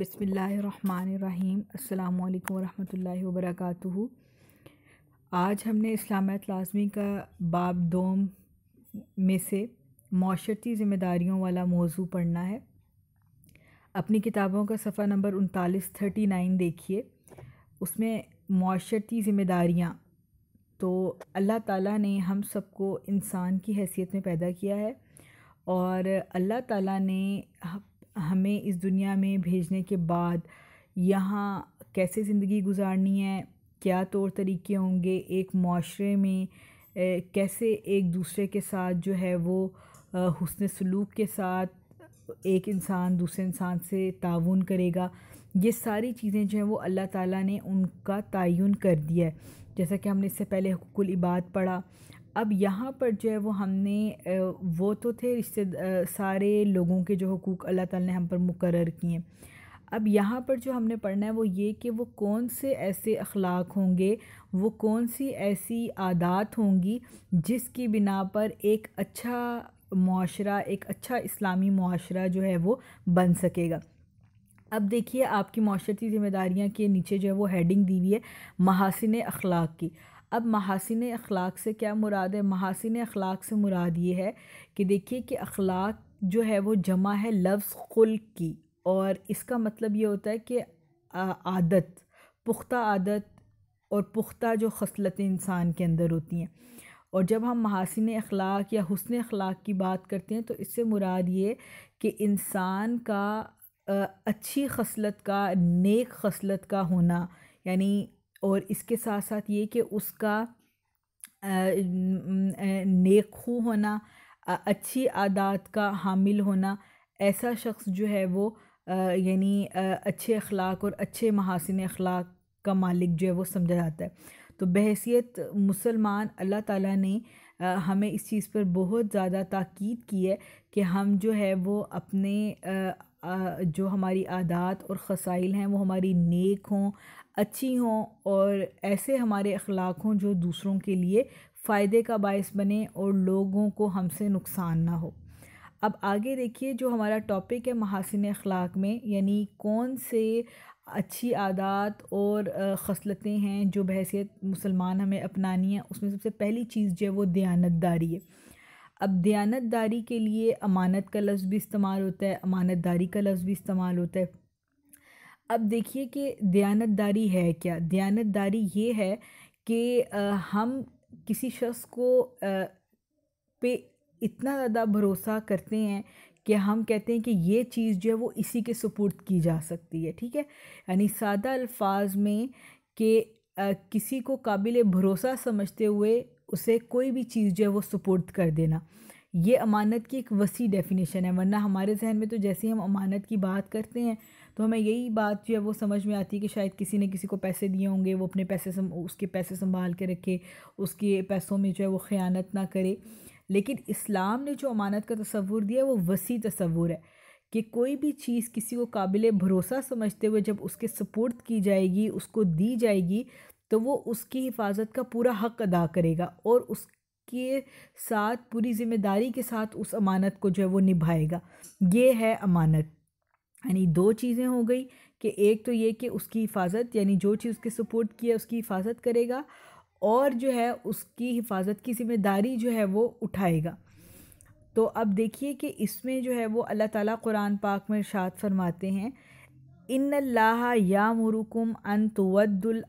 बसमीम् अल्लाम वरहमल वरक आज हमने इस्लामत लाजमी का बाब दोम में से माशरती ज़िम्मेदारियों वाला मौजू पढ़ना है अपनी किताबों का सफ़ा नंबर उनतालीस थर्टी नाइन देखिए उसमें माशरती ज़िम्मेदारियाँ तो अल्लाह ताला ने हम सबको इंसान की हैसियत में पैदा किया है और अल्लाह ताला ने हमें इस दुनिया में भेजने के बाद यहाँ कैसे ज़िंदगी गुजारनी है क्या तौर तरीके होंगे एक माशरे में कैसे एक दूसरे के साथ जो है वो हसन सलूक के साथ एक इंसान दूसरे इंसान से ताउन करेगा ये सारी चीज़ें जो हैं वो अल्लाह ताला ने उनका तयन कर दिया है जैसा कि हमने इससे पहले हकुल इबाद पढ़ा अब यहाँ पर जो है वो हमने वो तो थे रिश्ते सारे लोगों के जो हकूक़ अल्लाह ताला ने हम पर मुकर किए अब यहाँ पर जो हमने पढ़ना है वो ये कि वो कौन से ऐसे अखलाक होंगे वो कौन सी ऐसी आदात होंगी जिसकी बिना पर एक अच्छा माशरा एक अच्छा इस्लामी माशरा जो है वो बन सकेगा अब देखिए आपकी माशरती ज़िम्मेदारियाँ के नीचे जो है वो हेडिंग दी हुई है महासिन अखलाक की अब महासिन अखलाक से क्या मुराद है महासिन अखलाक से मुराद ये है कि देखिए कि अखलाक जो है वो जमा है लफ्ज़ खुल की और इसका मतलब ये होता है कि आदत पुख्ता आदत और पुख्ता जो खसलतें इंसान के अंदर होती हैं और जब हम महासिन अखलाक या हसन अखलाक की बात करते हैं तो इससे मुराद ये कि इंसान का अच्छी खसलत का नेक खसलत का होना यानी और इसके साथ साथ ये कि उसका नेकू होना अच्छी आदत का हामिल होना ऐसा शख्स जो है वो यानी अच्छे अखलाक और अच्छे महासिन अखलाक का मालिक जो है वो समझा जाता है तो बहसीत मुसलमान अल्लाह ताला ने हमें इस चीज़ पर बहुत ज़्यादा ताक़ीद की है कि हम जो है वो अपने जो हमारी आदात और खसाइल हैं वो हमारी नेक हों अच्छी हों और ऐसे हमारे अखलाक हों जो दूसरों के लिए फ़ायदे का बायस बने और लोगों को हमसे नुकसान ना हो अब आगे देखिए जो हमारा टॉपिक है महासिन अखलाक में यानी कौन से अच्छी आदत और खसलतें हैं जो बहसीत मुसलमान हमें अपनानी है उसमें सबसे पहली चीज़ जो है वो दयानतदारी है अब दयानतदारी के लिए अमानत का लफ्ज़ भी इस्तेमाल होता है अमानतदारी का लफ्ज़ भी इस्तेमाल होता है अब देखिए कि दयानतदारी है क्या दयानतदारी ये है कि हम किसी शख्स को पे इतना ज़्यादा भरोसा करते हैं कि हम कहते हैं कि ये चीज़ जो है वो इसी के सपोर्ट की जा सकती है ठीक है यानी सादा अल्फाज में कि किसी को काबिल भरोसा समझते हुए उसे कोई भी चीज़ जो है वो सपोर्ट कर देना ये अमानत की एक वसी डेफिनेशन है वरना हमारे जहन में तो जैसे हम अमानत की बात करते हैं तो हमें यही बात जो है वो समझ में आती है कि शायद किसी ने किसी को पैसे दिए होंगे वो अपने पैसे सम, उसके पैसे संभाल के रखे उसके पैसों में जो है वो ख़यानत ना करे लेकिन इस्लाम ने जो अमानत का तस्वूर दिया है वो वसी तस्वूर है कि कोई भी चीज़ किसी को काबिल भरोसा समझते हुए जब उसके सपोर्ट की जाएगी उसको दी जाएगी तो वो उसकी हिफाजत का पूरा हक अदा करेगा और उसके साथ पूरी ज़िम्मेदारी के साथ उस अमानत को जो है वो निभाएगा ये है अमानत અને દો ચીજે હો ગઈ કે એક તો યે કે ઉસકી હિફાઝત یعنی જો ચીઝ કે સપોર્ટ કી હે ઉસકી હિફાઝત કરેગા ઓર જો હે ઉસકી હિફાઝત કી સીમદારી જો હે વો ઉઠાહેગા તો અબ દેખીએ કે ઇસમે જો હે વો અલ્લાહ તઆલા કુરાન પાક મે इरશાદ ફરમાતે હે ઇનલ્લાહા યામુરુકમ અન તવદુલ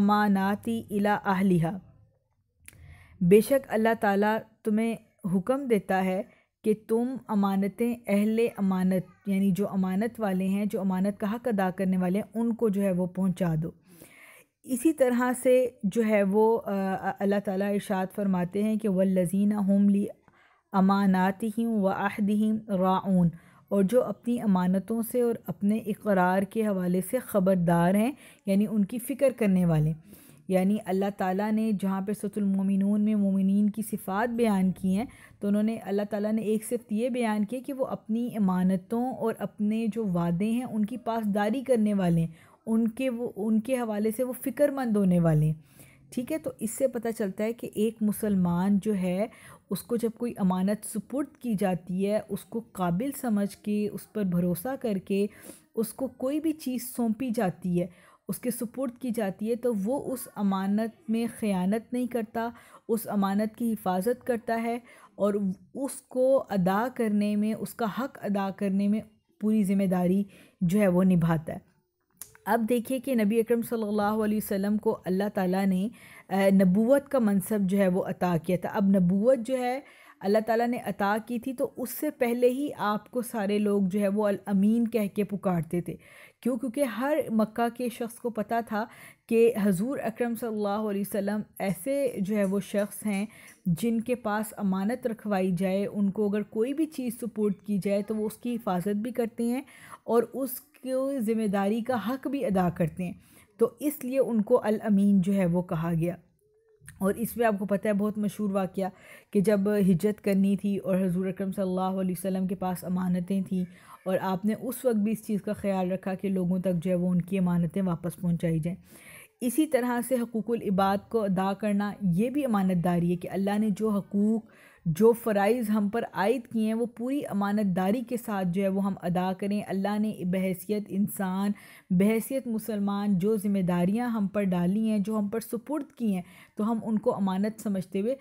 અમાનતી ઇલા અહલીહા બેશક અલ્લાહ તઆલા તુમે હુકમ દેતા હે कि तुम अमानतें अहले अमानत यानी जो अमानत वाले हैं जो अमानत का हक अदा करने वाले हैं उनको जो है वो पहुंचा दो इसी तरह से जो है वो अल्लाह ताला इरशाद फरमाते हैं कि वल्लजीना हम ली अमानात ही व आहद ही राउन और जो अपनी अमानतों से और अपने इकरार के हवाले से ख़बरदार हैं यानी उनकी फ़िक्र करने वाले यानी अल्लाह ताला ने जहाँ पर सतुलमिन में मोमिन की सिफ़ात बयान की हैं तो उन्होंने अल्लाह ताला ने एक सिर्फ ये बयान किया कि वो अपनी इमानतों और अपने जो वादे हैं उनकी पासदारी करने वाले हैं उनके वो उनके हवाले से वो फ़िक्रमंद होने वाले हैं ठीक है तो इससे पता चलता है कि एक मुसलमान जो है उसको जब कोई अमानत सुपुर्द की जाती है उसको काबिल समझ के उस पर भरोसा करके उसको कोई भी चीज़ सौंपी जाती है उसके सुपुर्द की जाती है तो वो उस अमानत में ख़यानत नहीं करता उस अमानत की हिफाजत करता है और उसको अदा करने में उसका हक अदा करने में पूरी ज़िम्मेदारी जो है वो निभाता है अब देखिए कि नबी अकरम सल्लल्लाहु अलैहि वसल्लम को अल्लाह ताला ने नबूवत का मनसब जो है वो अता किया था अब नबूवत जो है अल्लाह ताला ने अता की थी तो उससे पहले ही आपको सारे लोग जो है वो अल अमीन कह के पुकारते थे क्यों क्योंकि हर मक्का के शख्स को पता था कि हजूर अक्रम सल्लल्लाहु अलैहि वसल्लम ऐसे जो है वो शख्स हैं जिनके पास अमानत रखवाई जाए उनको अगर कोई भी चीज़ सपोर्ट की जाए तो वो उसकी हिफाजत भी करते हैं और उसकी ज़िम्मेदारी का हक भी अदा करते हैं तो इसलिए उनको अलमीन जो है वो कहा गया और इसमें आपको पता है बहुत मशहूर वाक़ कि जब हिजरत करनी थी और हजूर अक्रम सल्लल्लाहु के पास अमानतें थीं और आपने उस वक्त भी इस चीज़ का ख्याल रखा कि लोगों तक जो है वो उनकी अमानतें वापस पहुँचाई जाएँ इसी तरह से हकूक़ल इबाद को अदा करना ये भी अमानतदारी है कि अल्लाह ने जो हकूक़ जो फ़राइज़ हम पर आयद किए हैं वो पूरी अमानतदारी के साथ जो है वो हम अदा करें अल्लाह ने बहसीत इंसान बहसीत मुसलमान जो ज़िम्मेदारियाँ हम पर डाली हैं जो हम पर सुपुर्द की हैं तो हम उनको अमानत समझते हुए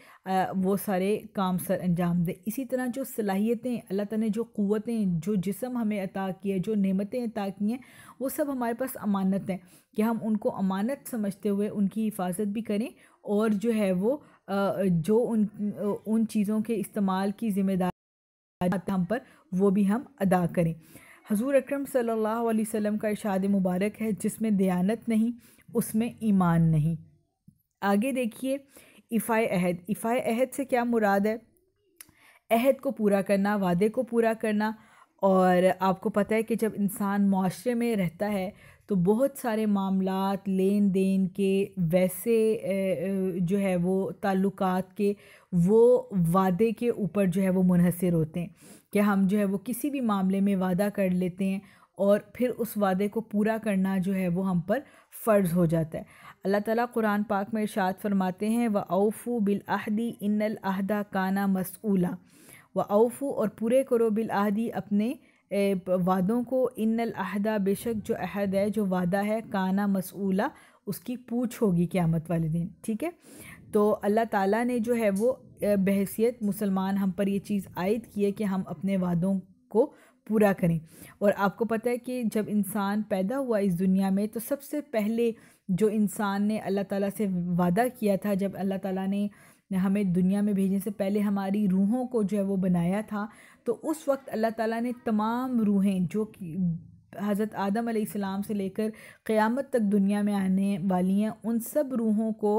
वो सारे काम सर अंजाम दें इसी तरह जो सलाहियतें अल्लाह ताला ने जो क़वतें जो जिसम हमें अता किए जो नमतें अता की हैं वो सब हमारे पास अमानत हैं कि हम उनको अमानत समझते हुए उनकी हिफाजत भी करें और जो है वो जो उन उन चीज़ों के इस्तेमाल की ज़िम्मेदारी हम पर वो भी हम अदा करें हजूर अक्रम सल्लल्लाहु का इशाद मुबारक है जिसमें दयानत नहीं उसमें ईमान नहीं आगे देखिए इफ़ाए अहद इफ़ाए अहद से क्या मुराद है अहद को पूरा करना वादे को पूरा करना और आपको पता है कि जब इंसान माशरे में रहता है तो बहुत सारे मामला लेन देन के वैसे जो है वो ताल्लुक़ के वो वादे के ऊपर जो है वो मुनहसर होते हैं कि हम जो है वो किसी भी मामले में वादा कर लेते हैं और फिर उस वादे को पूरा करना जो है वो हम पर फ़र्ज़ हो जाता है अल्लाह ताला कुरान पाक में इरशाद फरमाते हैं व औफ़ू बिल आहदी इन्नल काना मसूला व औफ़ू और पूरे करो बिल आहदी अपने वादों को इन अहदा बेशक जो अहद है जो वादा है काना मसूला उसकी पूछ होगी क़्यामत वाले दिन ठीक है तो अल्लाह ताला ने जो है वो बहसीत मुसलमान हम पर ये चीज़ आयद की है कि हम अपने वादों को पूरा करें और आपको पता है कि जब इंसान पैदा हुआ इस दुनिया में तो सबसे पहले जो इंसान ने अल्लाह ताला से वादा किया था जब अल्लाह ताला ने ने हमें दुनिया में भेजने से पहले हमारी रूहों को जो है वो बनाया था तो उस वक्त अल्लाह ताला ने तमाम रूहें जो कि हज़रत आदम सलाम से लेकर क़यामत तक दुनिया में आने वाली हैं उन सब रूहों को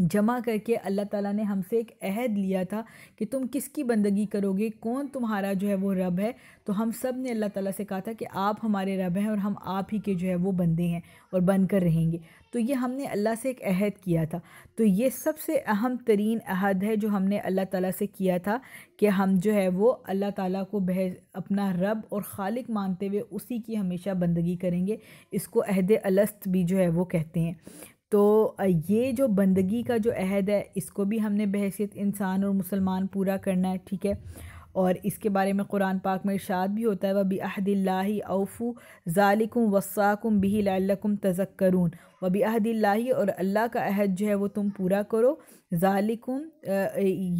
जमा करके अल्लाह ताला ने हमसे एक अहद लिया था कि तुम किसकी बंदगी करोगे कौन तुम्हारा जो है वो रब है तो हम सब ने अल्लाह ताला से कहा था कि आप हमारे रब हैं और हम आप ही के जो है वो बंदे हैं और बनकर रहेंगे तो ये हमने अल्लाह से एक अहद किया था तो ये सबसे अहम तरीन अहद है जो हमने अल्लाह ताला से किया था कि हम जो है वो अल्लाह ताला को बह अपना रब और खालिक मानते हुए उसी की हमेशा बंदगी करेंगे इसको अहद अलस्त भी जो है वो कहते हैं तो ये जो बंदगी का जो अहद है इसको भी हमने बहसीत इंसान और मुसलमान पूरा करना है ठीक है और इसके बारे में कुरान पाक में इर्शाद भी होता है वबी अहदिल्ला अवफ़ू ज़ालिकुम वसाकुम बिही लकुम तजक्करून वबी अहदिल्ला और अल्लाह का अहद जो है वो तुम पूरा करो ज़ालिकुम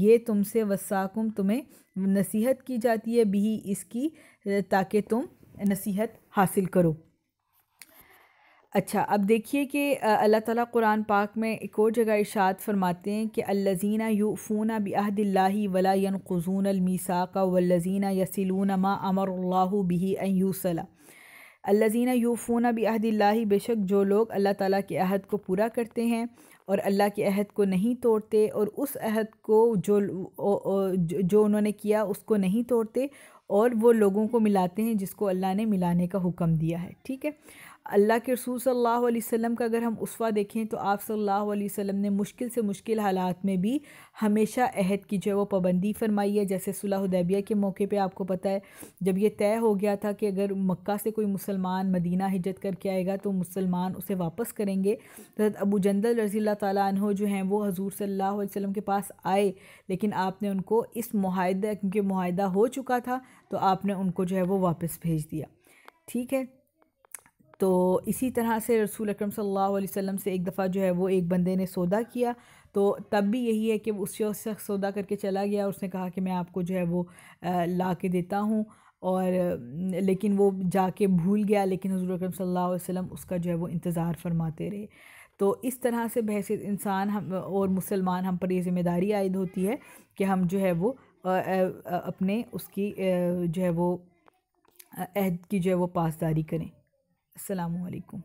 ये तुमसे वसाकुम तुम्हें नसीहत की जाती है बिही इसकी ताकि तुम नसीहत हासिल करो अच्छा अब देखिए कि अल्लाह ताला कुरान पाक में एक और जगह इशात फरमाते हैं कि अल्लज़ीना यूफ़ूना बहदिल्ला वला यनकुजून अलमीसाक़ा वल्लज़ीना यसिलून मा अमर बिही अन यूसला अल्लज़ीना यूफ़ूना बहदिल्ला बेशक जो लोग अल्लाह ताला के अहद को पूरा करते हैं और अल्लाह के अहद को नहीं तोड़ते और उस अहद को जो जो उन्होंने किया उसको नहीं तोड़ते और वो लोगों को मिलाते हैं जिसको अल्लाह ने मिलाने का हुक्म दिया है ठीक है अल्लाह के रसूल सल्लल्लाहु अलैहि वसल्लम का अगर हम उसवा देखें तो आप सल्लल्लाहु अलैहि वसल्लम ने मुश्किल से मुश्किल हालात में भी हमेशा अहद की जो है वो पाबंदी फरमाई है जैसे सुलहदैबिया के मौके पे आपको पता है जब ये तय हो गया था कि अगर मक्का से कोई मुसलमान मदीना हिजत करके आएगा तो मुसलमान उसे वापस करेंगे तो अबू जंदल रज़ी तु जो हैं वो हजूर सल्ला वसम के पास आए लेकिन आपने उनको इस माहदे क्योंकि माहदा हो चुका था तो आपने उनको जो है वो वापस भेज दिया ठीक है तो इसी तरह से रसूल अक्रम सल्लल्लाहु अलैहि वसल्लम से एक दफ़ा जो है वो एक बंदे ने सौदा किया तो तब भी यही है कि उस शख्स सौदा करके चला गया और उसने कहा कि मैं आपको जो है वो ला के देता हूँ और लेकिन वो जाके भूल गया लेकिन हजूर अकरम सल्लल्लाहु अलैहि वसल्लम उसका जो है वो इंतज़ार फरमाते रहे तो इस तरह से बहस इंसान हम और मुसलमान हम पर ये ज़िम्मेदारी आयद होती है कि हम जो है वो अपने उसकी जो है वो अहद की जो है वो पासदारी करें Salamu Alaikum